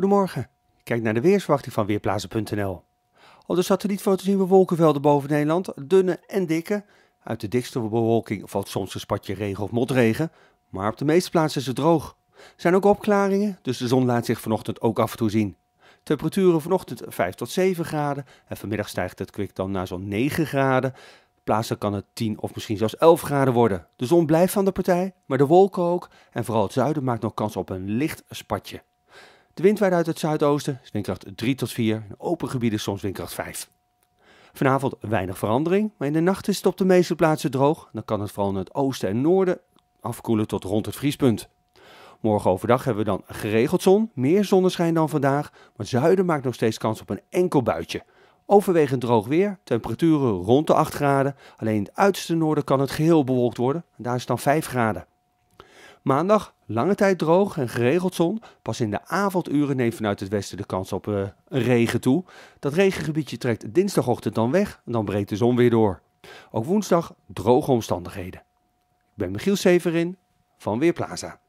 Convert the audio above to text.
Goedemorgen. Kijk naar de weersverwachting van Weerplaatsen.nl. Op de satellietfoto zien we wolkenvelden boven Nederland, dunne en dikke. Uit de dikste bewolking valt soms een spatje regen of motregen, maar op de meeste plaatsen is het droog. Er zijn ook opklaringen, dus de zon laat zich vanochtend ook af en toe zien. Temperaturen vanochtend 5 tot 7 graden en vanmiddag stijgt het kwik dan naar zo'n 9 graden. Plaatsen kan het 10 of misschien zelfs 11 graden worden. De zon blijft van de partij, maar de wolken ook en vooral het zuiden maakt nog kans op een licht spatje. De wind waait uit het zuidoosten, is windkracht 3 tot 4. In open gebieden soms windkracht 5. Vanavond weinig verandering, maar in de nacht is het op de meeste plaatsen droog. Dan kan het vooral in het oosten en noorden afkoelen tot rond het vriespunt. Morgen overdag hebben we dan geregeld zon, meer zonneschijn dan vandaag, maar het zuiden maakt nog steeds kans op een enkel buitje. Overwegend droog weer, temperaturen rond de 8 graden, alleen in het uiterste noorden kan het geheel bewolkt worden, daar is het dan 5 graden. Maandag lange tijd droog en geregeld zon. Pas in de avonduren neemt vanuit het westen de kans op uh, regen toe. Dat regengebiedje trekt dinsdagochtend dan weg en dan breekt de zon weer door. Ook woensdag droge omstandigheden. Ik ben Michiel Severin van Weerplaza.